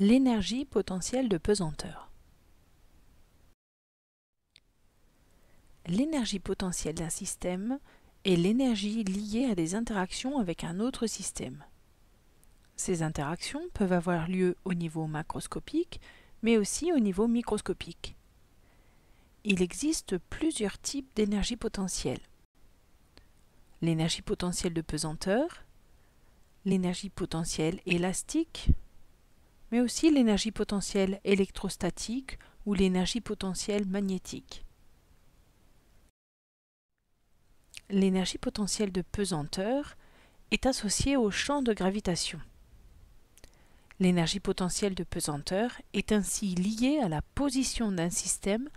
l'énergie potentielle de pesanteur. L'énergie potentielle d'un système est l'énergie liée à des interactions avec un autre système. Ces interactions peuvent avoir lieu au niveau macroscopique, mais aussi au niveau microscopique. Il existe plusieurs types d'énergie potentielle. L'énergie potentielle de pesanteur, l'énergie potentielle élastique, mais aussi l'énergie potentielle électrostatique ou l'énergie potentielle magnétique. L'énergie potentielle de pesanteur est associée au champ de gravitation. L'énergie potentielle de pesanteur est ainsi liée à la position d'un système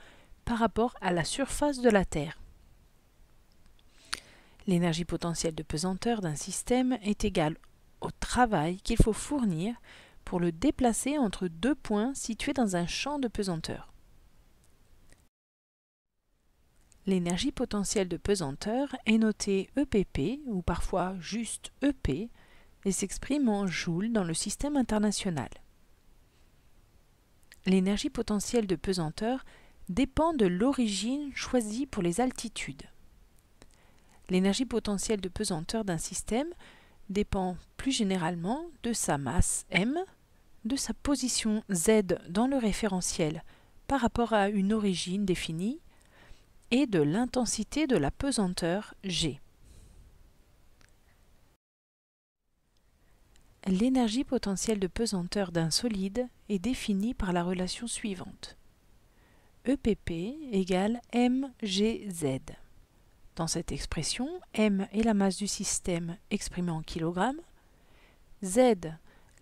par rapport à la surface de la Terre. L'énergie potentielle de pesanteur d'un système est égale au travail qu'il faut fournir pour le déplacer entre deux points situés dans un champ de pesanteur. L'énergie potentielle de pesanteur est notée EPP ou parfois juste EP et s'exprime en joules dans le système international. L'énergie potentielle de pesanteur dépend de l'origine choisie pour les altitudes. L'énergie potentielle de pesanteur d'un système dépend plus généralement de sa masse m, de sa position z dans le référentiel par rapport à une origine définie et de l'intensité de la pesanteur g. L'énergie potentielle de pesanteur d'un solide est définie par la relation suivante. EPP égale MGZ. Dans cette expression, m est la masse du système exprimée en kilogrammes, z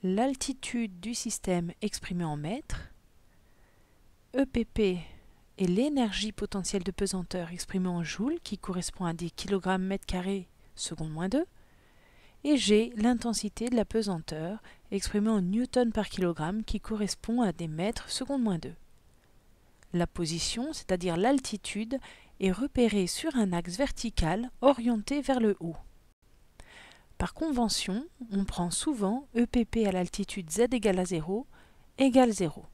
l'altitude du système exprimée en mètres, EPP est l'énergie potentielle de pesanteur exprimée en joules qui correspond à des kilogrammes mètres carrés seconde moins 2, et G l'intensité de la pesanteur exprimée en newtons par kilogramme qui correspond à des mètres seconde moins 2. La position, c'est-à-dire l'altitude, est repéré sur un axe vertical orienté vers le haut. Par convention, on prend souvent EPP à l'altitude z égale à 0 égale 0.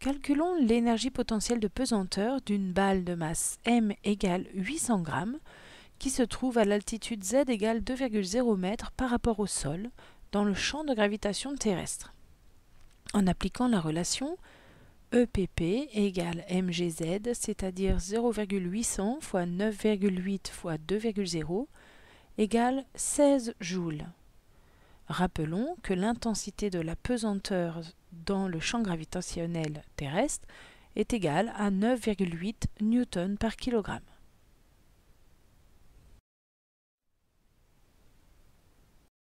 Calculons l'énergie potentielle de pesanteur d'une balle de masse m égale 800 g qui se trouve à l'altitude z égale 2,0 m par rapport au sol dans le champ de gravitation terrestre. En appliquant la relation EPP égale MGZ, c'est-à-dire 0,800 fois 9,8 x 2,0 égale 16 joules. Rappelons que l'intensité de la pesanteur dans le champ gravitationnel terrestre est égale à 9,8 newtons par kilogramme.